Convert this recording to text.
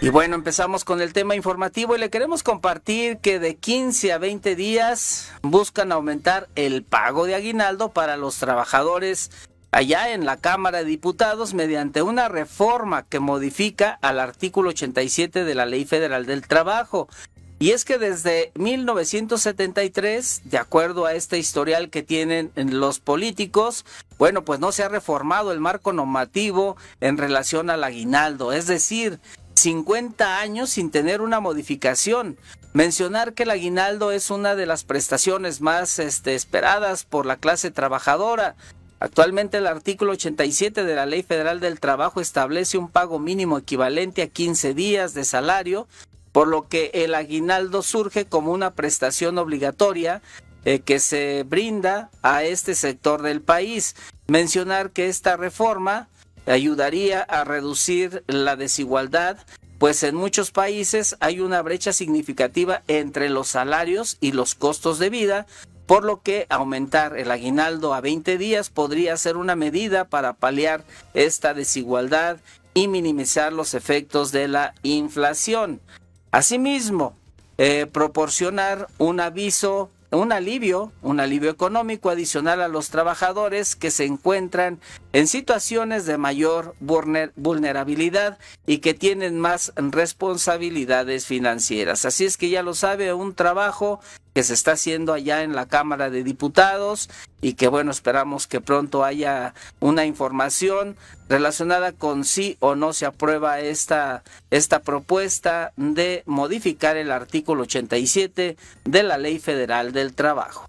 Y bueno, empezamos con el tema informativo y le queremos compartir que de 15 a 20 días buscan aumentar el pago de aguinaldo para los trabajadores allá en la Cámara de Diputados mediante una reforma que modifica al artículo 87 de la Ley Federal del Trabajo. Y es que desde 1973, de acuerdo a este historial que tienen los políticos, bueno, pues no se ha reformado el marco normativo en relación al aguinaldo. Es decir, 50 años sin tener una modificación. Mencionar que el aguinaldo es una de las prestaciones más este, esperadas por la clase trabajadora. Actualmente el artículo 87 de la Ley Federal del Trabajo establece un pago mínimo equivalente a 15 días de salario, por lo que el aguinaldo surge como una prestación obligatoria eh, que se brinda a este sector del país. Mencionar que esta reforma ayudaría a reducir la desigualdad, pues en muchos países hay una brecha significativa entre los salarios y los costos de vida, por lo que aumentar el aguinaldo a 20 días podría ser una medida para paliar esta desigualdad y minimizar los efectos de la inflación. Asimismo, eh, proporcionar un aviso un alivio, un alivio económico adicional a los trabajadores que se encuentran en situaciones de mayor vulnerabilidad y que tienen más responsabilidades financieras. Así es que ya lo sabe, un trabajo que se está haciendo allá en la Cámara de Diputados y que bueno, esperamos que pronto haya una información relacionada con si o no se aprueba esta, esta propuesta de modificar el artículo 87 de la Ley Federal del Trabajo.